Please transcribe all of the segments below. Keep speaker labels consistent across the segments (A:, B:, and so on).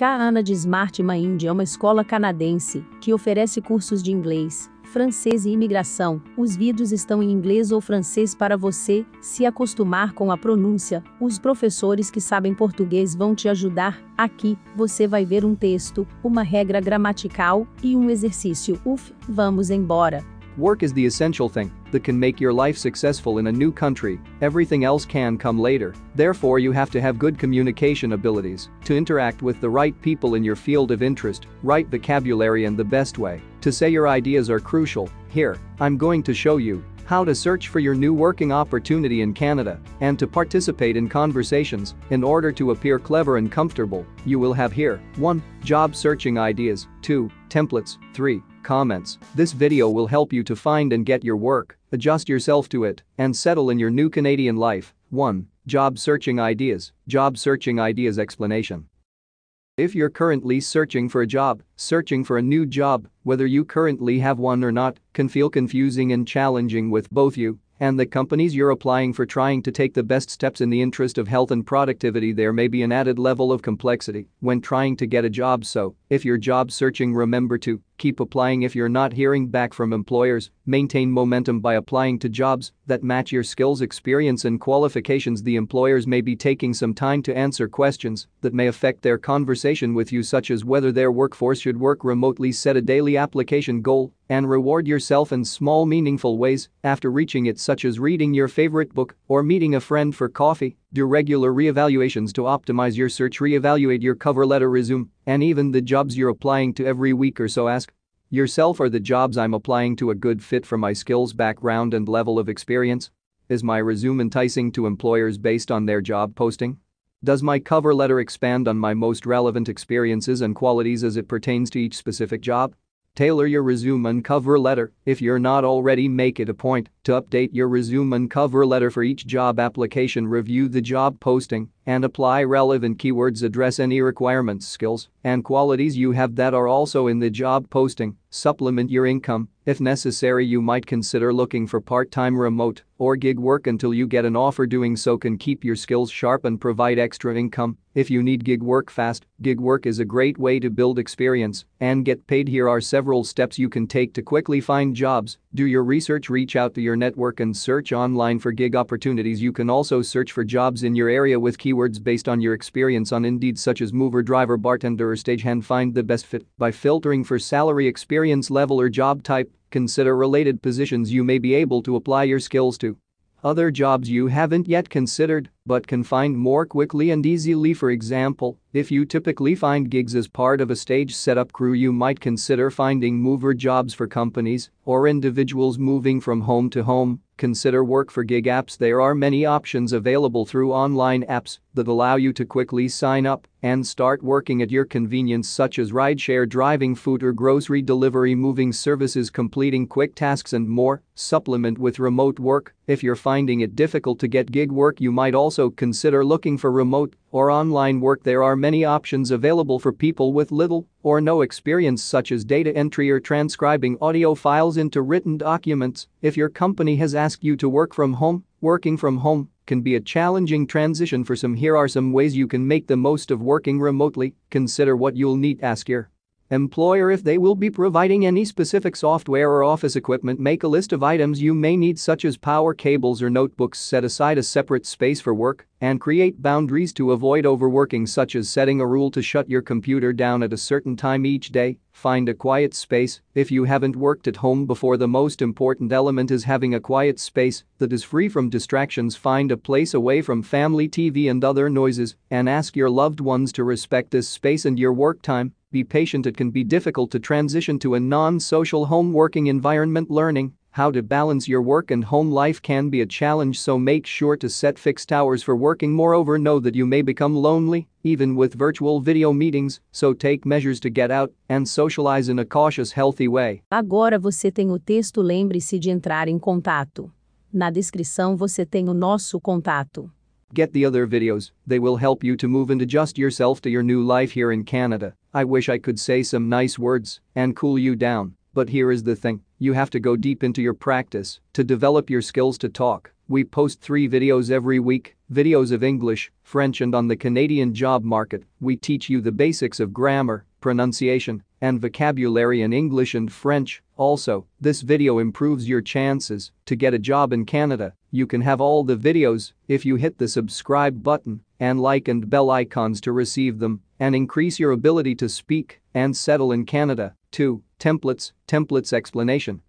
A: Kaana de Smart Mind é uma escola canadense que oferece cursos de inglês, francês e imigração. Os vídeos estão em inglês ou francês para você se acostumar com a pronúncia. Os professores que sabem português vão te ajudar. Aqui, você vai ver um texto, uma regra gramatical e um exercício. Uf, vamos
B: embora! Work is the essential thing that can make your life successful in a new country, everything else can come later. Therefore, you have to have good communication abilities to interact with the right people in your field of interest, Write vocabulary, and the best way to say your ideas are crucial. Here, I'm going to show you how to search for your new working opportunity in Canada and to participate in conversations in order to appear clever and comfortable. You will have here 1. Job searching ideas, 2. Templates, 3. Comments This video will help you to find and get your work, adjust yourself to it, and settle in your new Canadian life. 1. Job searching ideas. Job searching ideas explanation. If you're currently searching for a job, searching for a new job, whether you currently have one or not, can feel confusing and challenging with both you and the companies you're applying for trying to take the best steps in the interest of health and productivity there may be an added level of complexity when trying to get a job so if you're job searching, remember to keep applying if you're not hearing back from employers, maintain momentum by applying to jobs that match your skills, experience, and qualifications. The employers may be taking some time to answer questions that may affect their conversation with you, such as whether their workforce should work remotely. Set a daily application goal and reward yourself in small, meaningful ways after reaching it, such as reading your favorite book or meeting a friend for coffee. Do regular reevaluations to optimize your search, reevaluate your cover letter resume, and even the jobs you're applying to every week or so. Ask yourself Are the jobs I'm applying to a good fit for my skills, background, and level of experience? Is my resume enticing to employers based on their job posting? Does my cover letter expand on my most relevant experiences and qualities as it pertains to each specific job? Tailor your resume and cover letter if you're not already, make it a point to update your resume and cover letter for each job application, review the job posting and apply relevant keywords. Address any requirements, skills, and qualities you have that are also in the job posting. Supplement your income. If necessary, you might consider looking for part time remote or gig work until you get an offer. Doing so can keep your skills sharp and provide extra income. If you need gig work fast, gig work is a great way to build experience and get paid. Here are several steps you can take to quickly find jobs do your research, reach out to your network and search online for gig opportunities. You can also search for jobs in your area with keywords based on your experience on Indeed such as mover, driver, bartender or stagehand. Find the best fit by filtering for salary, experience level or job type. Consider related positions you may be able to apply your skills to. Other jobs you haven't yet considered but can find more quickly and easily. For example, if you typically find gigs as part of a stage setup crew, you might consider finding mover jobs for companies or individuals moving from home to home. Consider work for gig apps. There are many options available through online apps that allow you to quickly sign up and start working at your convenience, such as rideshare driving, food or grocery delivery, moving services, completing quick tasks, and more. Supplement with remote work. If you're finding it difficult to get gig work, you might also also consider looking for remote or online work. There are many options available for people with little or no experience, such as data entry or transcribing audio files into written documents. If your company has asked you to work from home, working from home can be a challenging transition for some. Here are some ways you can make the most of working remotely. Consider what you'll need. Ask your Employer if they will be providing any specific software or office equipment make a list of items you may need such as power cables or notebooks set aside a separate space for work and create boundaries to avoid overworking such as setting a rule to shut your computer down at a certain time each day, find a quiet space if you haven't worked at home before the most important element is having a quiet space that is free from distractions find a place away from family TV and other noises and ask your loved ones to respect this space and your work time be patient it can be difficult to transition to a non-social home working environment learning how to balance your work and home life can be a challenge so make sure to set fixed hours for working moreover know that you may become lonely even with virtual video meetings so take measures to get out and socialize in a cautious healthy way
A: Agora você tem o texto lembre-se de entrar em contato Na descrição você tem o nosso contato
B: Get the other videos, they will help you to move and adjust yourself to your new life here in Canada. I wish I could say some nice words and cool you down, but here is the thing, you have to go deep into your practice to develop your skills to talk. We post three videos every week, videos of English, French and on the Canadian job market, we teach you the basics of grammar, pronunciation, and vocabulary in English and French. Also, this video improves your chances to get a job in Canada. You can have all the videos if you hit the subscribe button and like and bell icons to receive them and increase your ability to speak and settle in Canada. 2. Templates, templates explanation.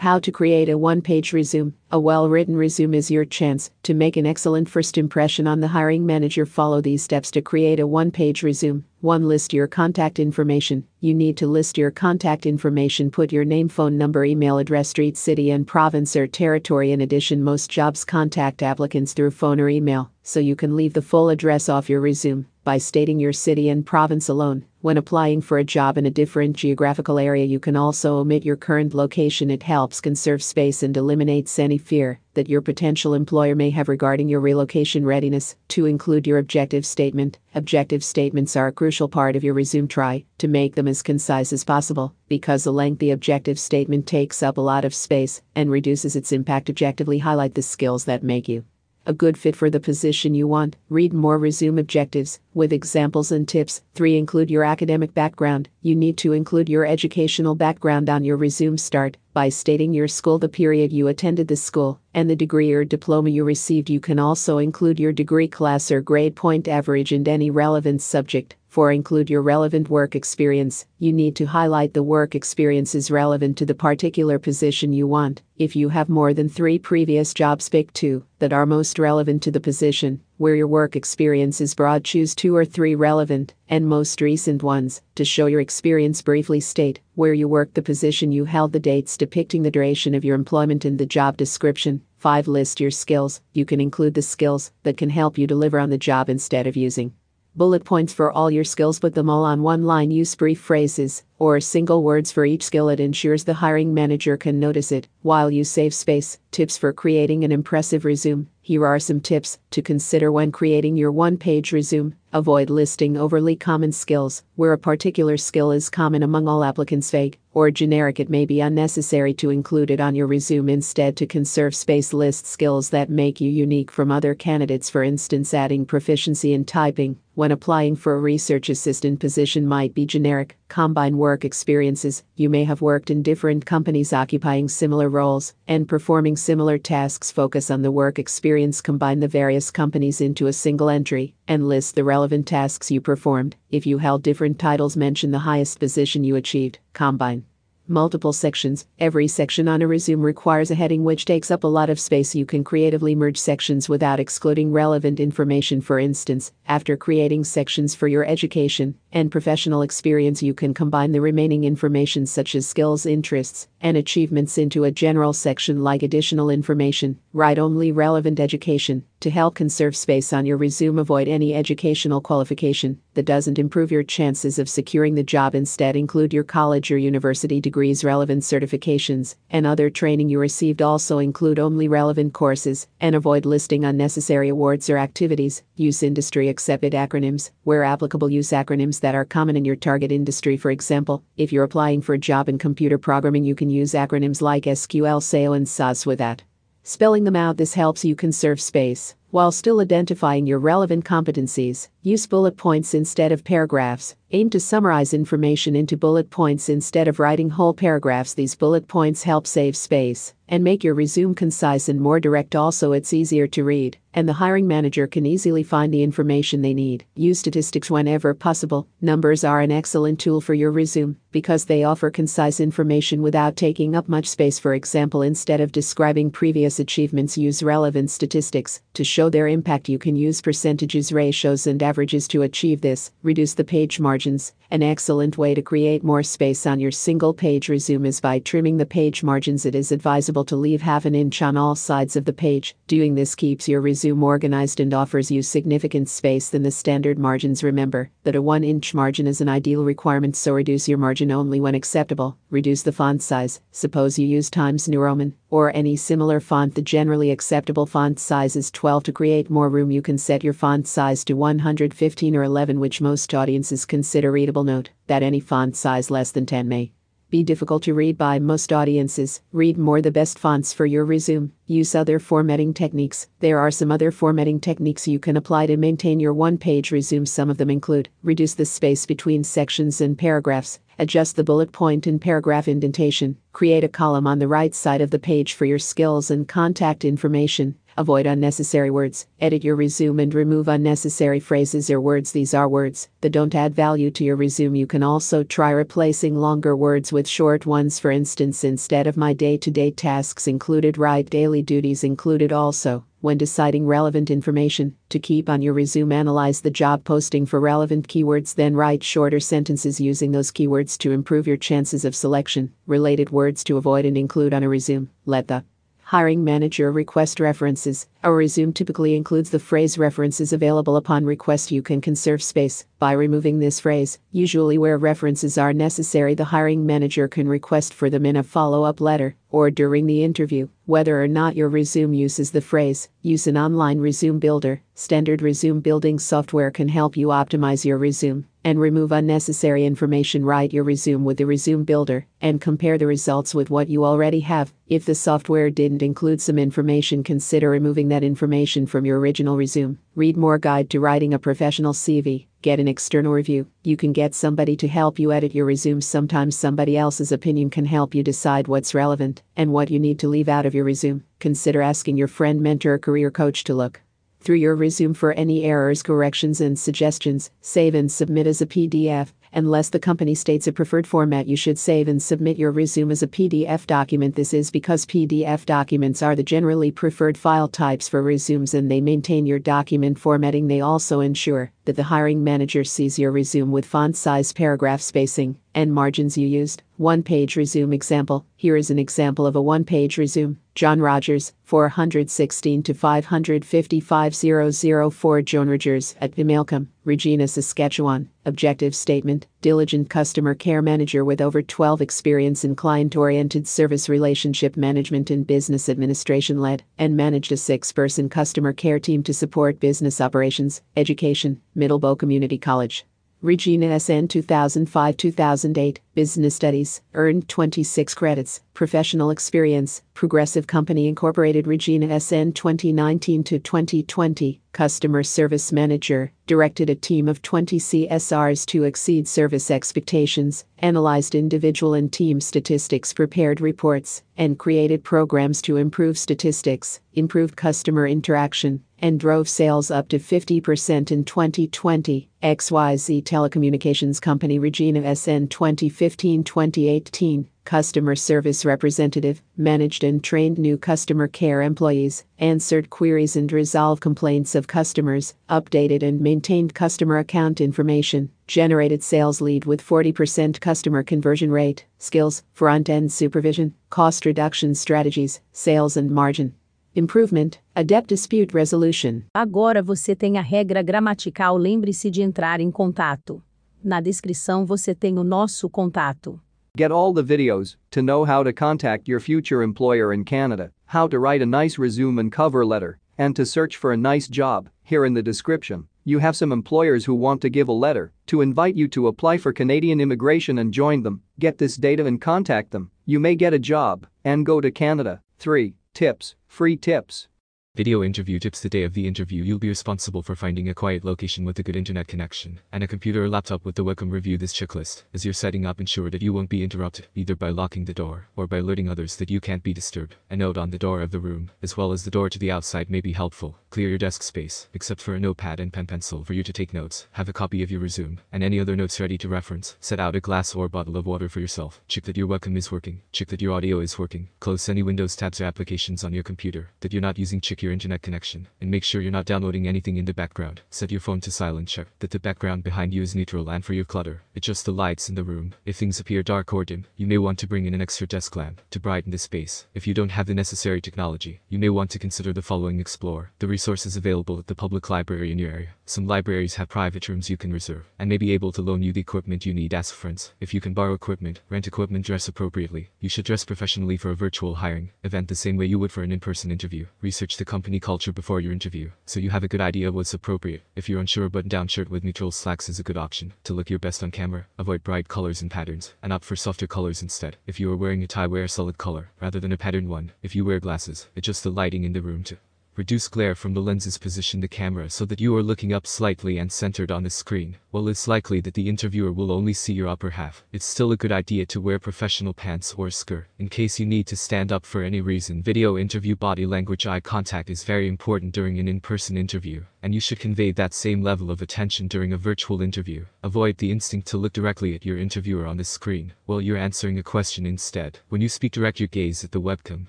C: How to create a one page resume. A well written resume is your chance to make an excellent first impression on the hiring manager. Follow these steps to create a one page resume. 1. List your contact information. You need to list your contact information. Put your name, phone number, email address, street, city, and province or territory. In addition, most jobs contact applicants through phone or email, so you can leave the full address off your resume by stating your city and province alone. When applying for a job in a different geographical area, you can also omit your current location. It helps conserve space and eliminates any fear that your potential employer may have regarding your relocation readiness. To include your objective statement, objective statements are a crucial part of your resume. Try to make them as concise as possible because a lengthy objective statement takes up a lot of space and reduces its impact. Objectively highlight the skills that make you a good fit for the position you want. Read more resume objectives with examples and tips. 3. Include your academic background. You need to include your educational background on your resume start by stating your school, the period you attended the school, and the degree or diploma you received. You can also include your degree class or grade point average and any relevant subject. 4. Include your relevant work experience. You need to highlight the work experiences relevant to the particular position you want. If you have more than three previous jobs, pick two that are most relevant to the position. Where your work experience is broad, choose two or three relevant and most recent ones. To show your experience, briefly state where you worked, the position you held, the dates depicting the duration of your employment, and the job description. 5. List your skills. You can include the skills that can help you deliver on the job instead of using bullet points for all your skills, put them all on one line, use brief phrases or single words for each skill. It ensures the hiring manager can notice it while you save space. Tips for creating an impressive resume. Here are some tips to consider when creating your one page resume. Avoid listing overly common skills, where a particular skill is common among all applicants, vague or generic, it may be unnecessary to include it on your resume. Instead, to conserve space, list skills that make you unique from other candidates. For instance, adding proficiency in typing when applying for a research assistant position might be generic. Combine work experiences, you may have worked in different companies occupying similar roles and performing similar tasks. Focus on the work experience, combine the various various companies into a single entry and list the relevant tasks you performed. If you held different titles, mention the highest position you achieved. Combine. Multiple sections. Every section on a resume requires a heading which takes up a lot of space. You can creatively merge sections without excluding relevant information. For instance, after creating sections for your education, and professional experience, you can combine the remaining information, such as skills, interests, and achievements, into a general section like additional information. Write only relevant education to help conserve space on your resume. Avoid any educational qualification that doesn't improve your chances of securing the job. Instead, include your college or university degrees, relevant certifications, and other training you received. Also, include only relevant courses and avoid listing unnecessary awards or activities. Use industry accepted acronyms where applicable. Use acronyms that are common in your target industry. For example, if you're applying for a job in computer programming, you can use acronyms like SQL, SAIL, and SAS with that. Spelling them out this helps you conserve space while still identifying your relevant competencies. Use bullet points instead of paragraphs. Aim to summarize information into bullet points instead of writing whole paragraphs. These bullet points help save space and make your resume concise and more direct. Also, it's easier to read, and the hiring manager can easily find the information they need. Use statistics whenever possible. Numbers are an excellent tool for your resume because they offer concise information without taking up much space. For example, instead of describing previous achievements, use relevant statistics to show their impact. You can use percentages, ratios, and to achieve this, reduce the page margins. An excellent way to create more space on your single page resume is by trimming the page margins. It is advisable to leave half an inch on all sides of the page. Doing this keeps your resume organized and offers you significant space than the standard margins. Remember that a 1 inch margin is an ideal requirement, so reduce your margin only when acceptable. Reduce the font size. Suppose you use Times New Roman or any similar font. The generally acceptable font size is 12. To create more room, you can set your font size to 115 or 11, which most audiences consider readable. Note that any font size less than 10 may be difficult to read by most audiences. Read more the best fonts for your resume. Use other formatting techniques. There are some other formatting techniques you can apply to maintain your one page resume. Some of them include reduce the space between sections and paragraphs, adjust the bullet point and paragraph indentation, create a column on the right side of the page for your skills and contact information, Avoid unnecessary words, edit your resume and remove unnecessary phrases or words. These are words that don't add value to your resume. You can also try replacing longer words with short ones. For instance, instead of my day to day tasks included, write daily duties included also when deciding relevant information to keep on your resume analyze the job posting for relevant keywords then write shorter sentences using those keywords to improve your chances of selection related words to avoid and include on a resume let the hiring manager request references. A resume typically includes the phrase references available upon request. You can conserve space by removing this phrase. Usually, where references are necessary, the hiring manager can request for them in a follow up letter or during the interview. Whether or not your resume uses the phrase, use an online resume builder. Standard resume building software can help you optimize your resume and remove unnecessary information. Write your resume with the resume builder and compare the results with what you already have. If the software didn't include some information, consider removing that information from your original resume. Read more guide to writing a professional CV. Get an external review. You can get somebody to help you edit your resume. Sometimes somebody else's opinion can help you decide what's relevant and what you need to leave out of your resume. Consider asking your friend, mentor, career coach to look through your resume for any errors, corrections, and suggestions. Save and submit as a PDF. Unless the company states a preferred format, you should save and submit your resume as a PDF document. This is because PDF documents are the generally preferred file types for resumes and they maintain your document formatting. They also ensure that the hiring manager sees your resume with font size, paragraph spacing, and margins you used. One page resume example. Here is an example of a one page resume. John Rogers, 416 to 555004 John Rogers at Malcolm, Regina, Saskatchewan. Objective statement Diligent customer care manager with over 12 experience in client oriented service relationship management and business administration led, and managed a six person customer care team to support business operations, education, Middlebow Community College. Regina SN 2005 2008 business studies, earned 26 credits, professional experience, Progressive Company Incorporated Regina SN 2019 to 2020, customer service manager, directed a team of 20 CSRs to exceed service expectations, analyzed individual and team statistics, prepared reports, and created programs to improve statistics, improved customer interaction, and drove sales up to 50% in 2020. XYZ Telecommunications Company Regina SN 2015 2015 2018, customer service representative, managed and trained new customer care employees, answered queries and resolved complaints of customers, updated and maintained customer account information, generated sales lead with 40% customer conversion rate, skills, front end supervision, cost reduction strategies, sales and margin. Improvement, Adept Dispute Resolution.
A: Agora você tem a regra gramatical, lembre-se de entrar em contato. Na descrição você tem o nosso contato.
B: Get all the videos to know how to contact your future employer in Canada, how to write a nice resume and cover letter, and to search for a nice job, here in the description. You have some employers who want to give a letter to invite you to apply for Canadian immigration and join them. Get this data and contact them. You may get a job and go to Canada. 3. Tips Free tips.
D: Video interview tips The day of the interview you'll be responsible for finding a quiet location with a good internet connection, and a computer or laptop with the welcome review this checklist, as you're setting up ensure that you won't be interrupted, either by locking the door, or by alerting others that you can't be disturbed. A note on the door of the room, as well as the door to the outside may be helpful. Clear your desk space, except for a notepad and pen pencil for you to take notes, have a copy of your resume, and any other notes ready to reference. Set out a glass or bottle of water for yourself, check that your webcam is working, check that your audio is working, close any windows tabs or applications on your computer, that you're not using Check your internet connection, and make sure you're not downloading anything in the background. Set your phone to silent check that the background behind you is neutral and for your clutter, adjust the lights in the room. If things appear dark or dim, you may want to bring in an extra desk lamp to brighten the space. If you don't have the necessary technology, you may want to consider the following explore the resources available at the public library in your area. Some libraries have private rooms you can reserve, and may be able to loan you the equipment you need as friends. If you can borrow equipment, rent equipment, dress appropriately. You should dress professionally for a virtual hiring event the same way you would for an in-person interview. Research the company culture before your interview, so you have a good idea what's appropriate. If you're unsure, a button-down shirt with neutral slacks is a good option. To look your best on camera, avoid bright colors and patterns, and opt for softer colors instead. If you are wearing a tie, wear a solid color, rather than a patterned one. If you wear glasses, adjust the lighting in the room to reduce glare from the lenses position the camera so that you are looking up slightly and centered on the screen. While it's likely that the interviewer will only see your upper half, it's still a good idea to wear professional pants or skirt. In case you need to stand up for any reason video interview body language eye contact is very important during an in-person interview, and you should convey that same level of attention during a virtual interview. Avoid the instinct to look directly at your interviewer on the screen while you're answering a question instead. When you speak direct your gaze at the webcam,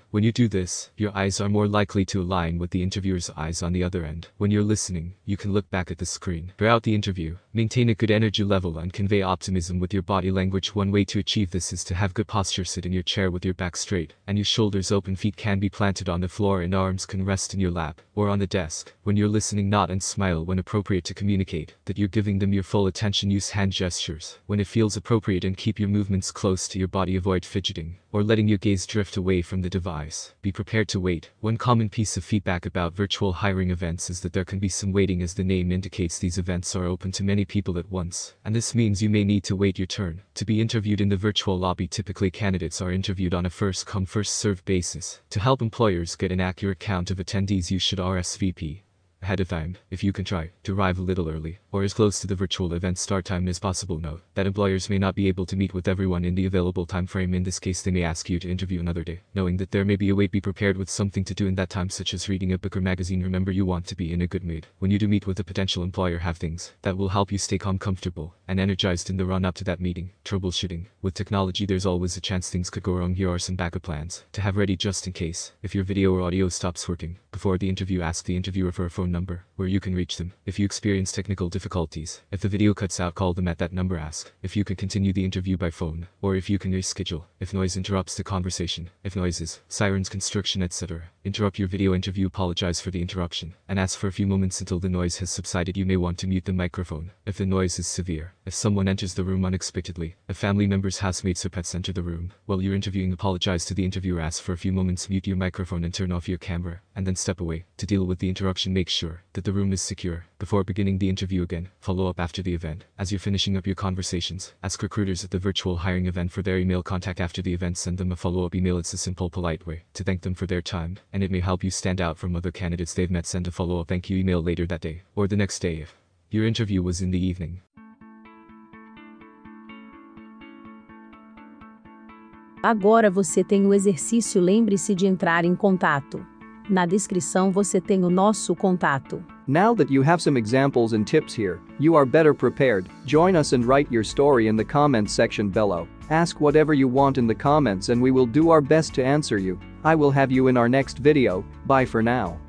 D: when you do this, your eyes are more likely to align with the interviewer's eyes on the other end. When you're listening, you can look back at the screen. Throughout the interview, maintain a good energy level and convey optimism with your body language. One way to achieve this is to have good posture sit in your chair with your back straight, and your shoulders open feet can be planted on the floor and arms can rest in your lap, or on the desk. When you're listening nod and smile when appropriate to communicate that you're giving them your full attention use hand gestures. When it feels appropriate and keep your movements close to your body avoid fidgeting, or letting your gaze drift away from the device. Be prepared to wait. One common piece of feedback feedback about virtual hiring events is that there can be some waiting as the name indicates these events are open to many people at once, and this means you may need to wait your turn. To be interviewed in the virtual lobby typically candidates are interviewed on a first-come first-served basis. To help employers get an accurate count of attendees you should RSVP ahead of time, if you can try, to arrive a little early or as close to the virtual event start time as possible. Note that employers may not be able to meet with everyone in the available time frame. In this case, they may ask you to interview another day. Knowing that there may be a wait, be prepared with something to do in that time, such as reading a book or magazine. Remember, you want to be in a good mood. When you do meet with a potential employer, have things that will help you stay calm, comfortable, and energized in the run up to that meeting. Troubleshooting. With technology, there's always a chance things could go wrong. Here are some backup plans to have ready just in case. If your video or audio stops working before the interview, ask the interviewer for a phone number where you can reach them. If you experience technical difficulties, difficulties. If the video cuts out, call them at that number. Ask if you can continue the interview by phone, or if you can reschedule, if noise interrupts the conversation, if noises, sirens, constriction, etc interrupt your video interview, apologize for the interruption, and ask for a few moments until the noise has subsided. You may want to mute the microphone if the noise is severe. If someone enters the room unexpectedly, if family members, housemates, or pets enter the room while you're interviewing, apologize to the interviewer, ask for a few moments, mute your microphone, and turn off your camera, and then step away. To deal with the interruption, make sure that the room is secure. Before beginning the interview again, follow up after the event. As you're finishing up your conversations, ask recruiters at the virtual hiring event for their email contact after the event. Send them a follow up email. It's a simple, polite way to thank them for their time and it may help you stand out from other candidates they've met send a follow-up thank you email later that day, or the next day if your interview was in the evening.
A: Agora você tem o exercício lembre-se de entrar em contato. Na descrição você tem o nosso contato.
B: Now that you have some examples and tips here, you are better prepared. Join us and write your story in the comments section below. Ask whatever you want in the comments and we will do our best to answer you. I will have you in our next video, bye for now.